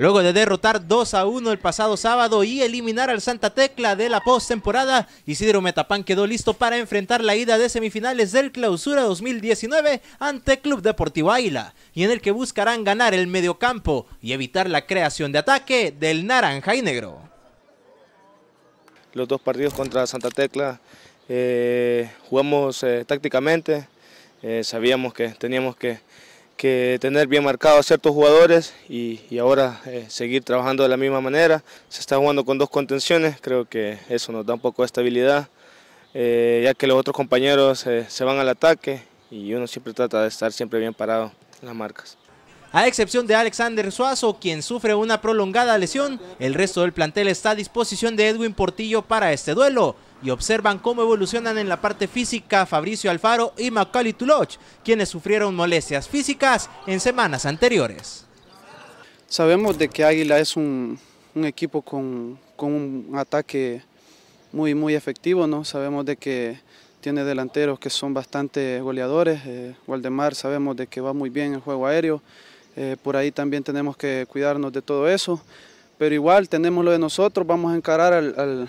Luego de derrotar 2 a 1 el pasado sábado y eliminar al Santa Tecla de la postemporada, Isidro Metapán quedó listo para enfrentar la ida de semifinales del Clausura 2019 ante Club Deportivo Águila, y en el que buscarán ganar el mediocampo y evitar la creación de ataque del naranja y negro. Los dos partidos contra Santa Tecla eh, jugamos eh, tácticamente, eh, sabíamos que teníamos que que tener bien marcados ciertos jugadores y, ahora eh, seguir trabajando de la misma manera. Se está jugando con dos contenciones, creo que eso nos da un poco de estabilidad, eh, ya que los otros compañeros eh, se van al ataque y uno siempre trata de estar siempre bien parado en las marcas. A excepción de Alexander Suazo, quien sufre una prolongada lesión, el resto del plantel está a disposición de Edwin Portillo para este duelo y observan cómo evolucionan en la parte física Fabricio Alfaro y Macaulay Tuloch, quienes sufrieron molestias físicas en semanas anteriores. Sabemos de que Águila es un, equipo con, un ataque muy, muy efectivo, ¿no? sabemos de que tiene delanteros que son bastante goleadores, eh, Waldemar sabemos de que va muy bien el juego aéreo, eh, por ahí también tenemos que cuidarnos de todo eso, pero igual tenemos lo de nosotros, vamos a encarar al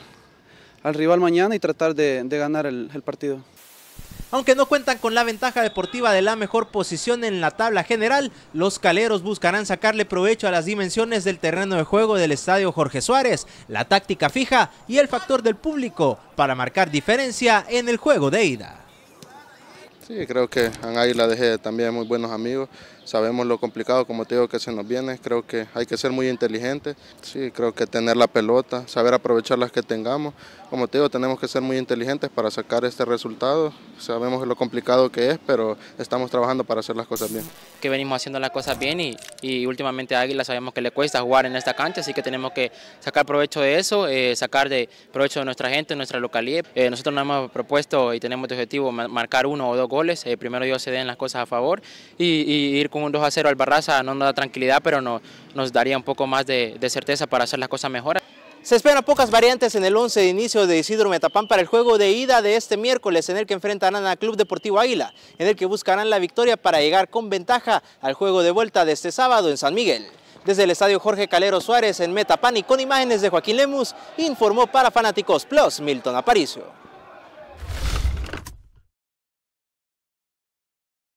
al rival mañana y tratar de, ganar el, el partido. Aunque no cuentan con la ventaja deportiva de la mejor posición en la tabla general, los caleros buscarán sacarle provecho a las dimensiones del terreno de juego del estadio Jorge Suárez, la táctica fija y el factor del público para marcar diferencia en el juego de ida. Sí, creo que en Águila dejé también muy buenos amigos. Sabemos lo complicado, como te digo, que se nos viene. Creo que hay que ser muy inteligentes. Sí, creo que tener la pelota, saber aprovechar las que tengamos. Como te digo, tenemos que ser muy inteligentes para sacar este resultado. Sabemos lo complicado que es, pero estamos trabajando para hacer las cosas bien. Que venimos haciendo las cosas bien y y últimamente a Águila sabemos que le cuesta jugar en esta cancha, así que tenemos que sacar provecho de eso, eh, sacar de provecho de nuestra gente, de nuestra localidad. Eh, nosotros nos hemos propuesto y tenemos de objetivo marcar uno o dos goles, eh, primero yo se den las cosas a favor y, ir con un 2 a 0 al Barraza no nos da tranquilidad, pero nos daría un poco más de, de certeza para hacer las cosas mejor. Se esperan pocas variantes en el 11 de inicio de Isidro Metapán para el juego de ida de este miércoles en el que enfrentarán a Club Deportivo Águila, en el que buscarán la victoria para llegar con ventaja al juego de vuelta de este sábado en San Miguel. Desde el estadio Jorge Calero Suárez en Metapán y con imágenes de Joaquín Lemus, informó para Fanáticos Plus Milton Aparicio.